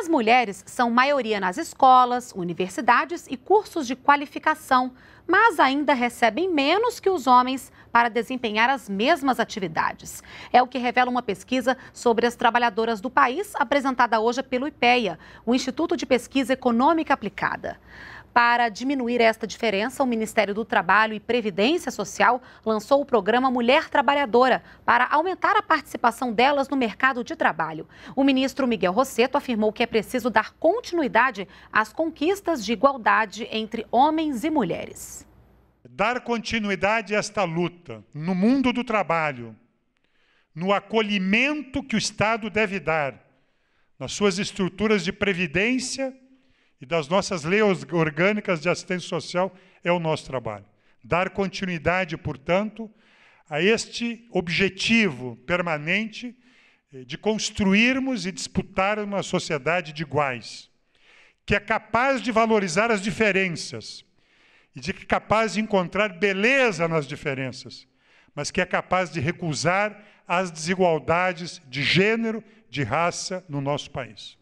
As mulheres são maioria nas escolas, universidades e cursos de qualificação, mas ainda recebem menos que os homens para desempenhar as mesmas atividades. É o que revela uma pesquisa sobre as trabalhadoras do país, apresentada hoje pelo IPEA, o Instituto de Pesquisa Econômica Aplicada. Para diminuir esta diferença, o Ministério do Trabalho e Previdência Social lançou o programa Mulher Trabalhadora para aumentar a participação delas no mercado de trabalho. O ministro Miguel Rosseto afirmou que é preciso dar continuidade às conquistas de igualdade entre homens e mulheres dar continuidade a esta luta no mundo do trabalho, no acolhimento que o Estado deve dar, nas suas estruturas de previdência e das nossas leis orgânicas de assistência social, é o nosso trabalho. Dar continuidade, portanto, a este objetivo permanente eh, de construirmos e disputar uma sociedade de iguais, que é capaz de valorizar as diferenças e de que é capaz de encontrar beleza nas diferenças, mas que é capaz de recusar as desigualdades de gênero, de raça no nosso país.